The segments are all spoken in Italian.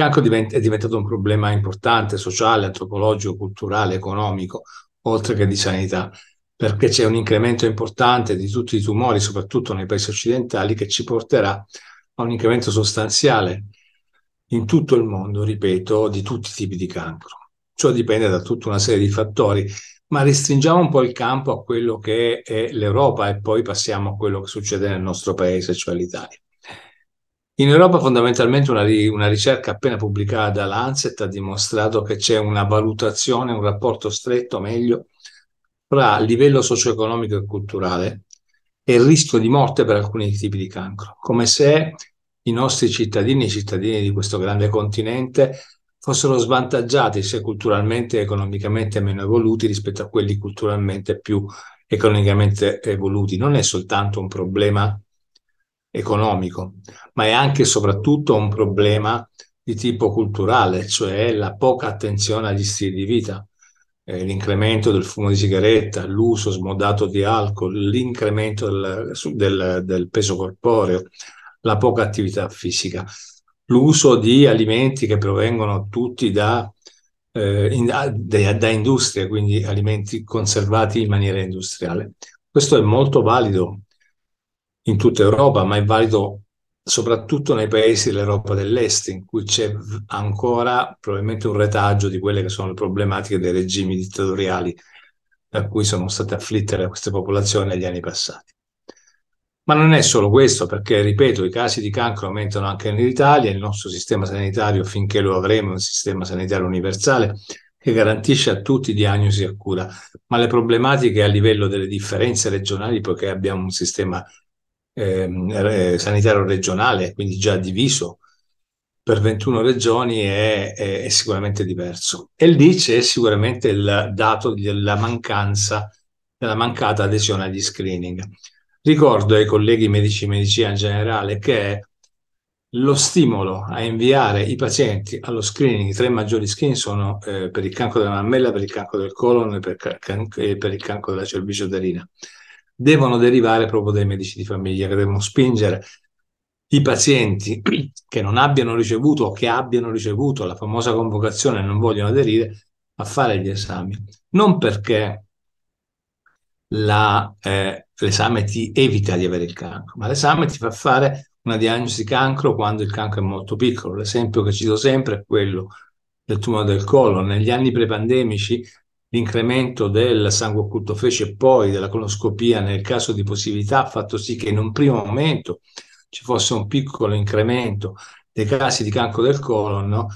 cancro divent- è diventato un problema importante, sociale, antropologico, culturale, economico, oltre che di sanità, perché c'è un incremento importante di tutti i tumori, soprattutto nei paesi occidentali, che ci porterà a un incremento sostanziale in tutto il mondo, ripeto, di tutti i tipi di cancro. Ciò dipende da tutta una serie di fattori, ma restringiamo un po' il campo a quello che è l'Europa e poi passiamo a quello che succede nel nostro paese, cioè l'Italia. In Europa fondamentalmente una, una, ricerca appena pubblicata da Lancet ha dimostrato che c'è una valutazione, un rapporto stretto, meglio, tra livello socio-economico e culturale e il rischio di morte per alcuni tipi di cancro, come se i nostri cittadini, i cittadini di questo grande continente, fossero svantaggiati se culturalmente e economicamente meno evoluti rispetto a quelli culturalmente più economicamente evoluti. Non è soltanto un problema economico, ma è anche e soprattutto un problema di tipo culturale, cioè la poca attenzione agli stili di vita, eh, l'incremento del fumo di sigaretta, l'uso smodato di alcol, l'incremento del, del, del peso corporeo, la poca attività fisica, l'uso di alimenti che provengono tutti da, eh, in, da, da industrie, quindi alimenti conservati in maniera industriale. Questo è molto valido in tutta Europa, ma è valido soprattutto nei paesi dell'Europa dell'Est, in cui c'è ancora probabilmente un retaggio di quelle che sono le problematiche dei regimi dittatoriali da cui sono state afflitte queste popolazioni negli anni passati. Ma non è solo questo, perché, ripeto, i casi di cancro aumentano anche in Italia, il nostro sistema sanitario, finché lo avremo, è un sistema sanitario universale che garantisce a tutti diagnosi e cura, ma le problematiche a livello delle differenze regionali, poiché abbiamo un sistema eh, sanitario regionale, quindi già diviso per 21 regioni, è, è, è sicuramente diverso. E lì c'è sicuramente il dato della mancanza, della mancata adesione agli screening. Ricordo ai colleghi medici di medicina in generale che lo stimolo a inviare i pazienti allo screening, i tre maggiori screening sono eh, per il cancro della mammella, per il cancro del colon e per, can- e per il cancro della cervice uterina devono derivare proprio dai medici di famiglia che devono spingere i pazienti che non abbiano ricevuto o che abbiano ricevuto la famosa convocazione e non vogliono aderire a fare gli esami. Non perché la, eh, l'esame ti evita di avere il cancro, ma l'esame ti fa fare una diagnosi di cancro quando il cancro è molto piccolo. L'esempio che cito sempre è quello del tumore del colon. Negli anni pre-pandemici l'incremento del sangue occulto fece e poi della coloscopia nel caso di possibilità ha fatto sì che in un primo momento ci fosse un piccolo incremento dei casi di cancro del colon no?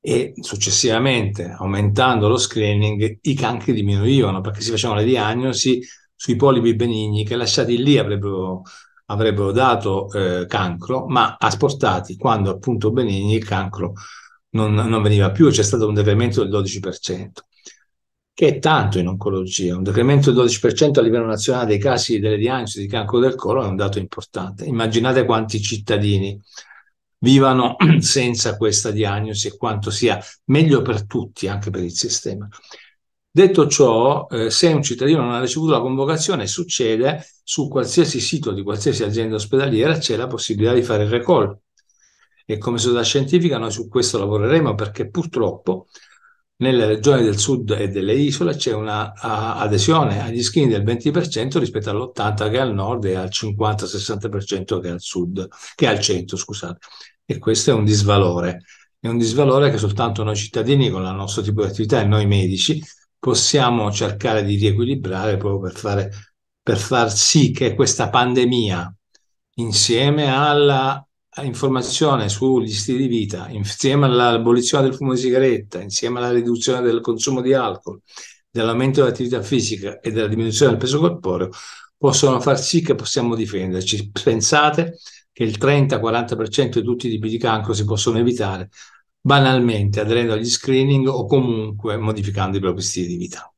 e successivamente aumentando lo screening i cancri diminuivano perché si facevano le diagnosi sui polipi benigni che lasciati lì avrebbero, avrebbero dato eh, cancro ma asportati quando appunto benigni il cancro non, non veniva più c'è stato un decremento del 12% che è tanto in oncologia. Un decremento del 12% a livello nazionale dei casi delle diagnosi di cancro del colon è un dato importante. Immaginate quanti cittadini vivano senza questa diagnosi e quanto sia meglio per tutti, anche per il sistema. Detto ciò, eh, se un cittadino non ha ricevuto la convocazione, succede su qualsiasi sito di qualsiasi azienda ospedaliera c'è la possibilità di fare il recall. E come società scientifica noi su questo lavoreremo perché purtroppo nelle regioni del sud e delle isole c'è una adesione agli skin del 20% rispetto all'80% che è al nord e al 50-60% che è al sud, che è al centro, scusate. E questo è un disvalore. È un disvalore che soltanto noi cittadini, con il nostro tipo di attività e noi medici, possiamo cercare di riequilibrare proprio per, fare, per far sì che questa pandemia, insieme alla informazione sugli stili di vita, insieme all'abolizione del fumo di sigaretta, insieme alla riduzione del consumo di alcol, dell'aumento dell'attività fisica e della diminuzione del peso corporeo, possono far sì che possiamo difenderci. Pensate che il 30-40% di tutti i tipi di cancro si possono evitare banalmente aderendo agli screening o comunque modificando i propri stili di vita.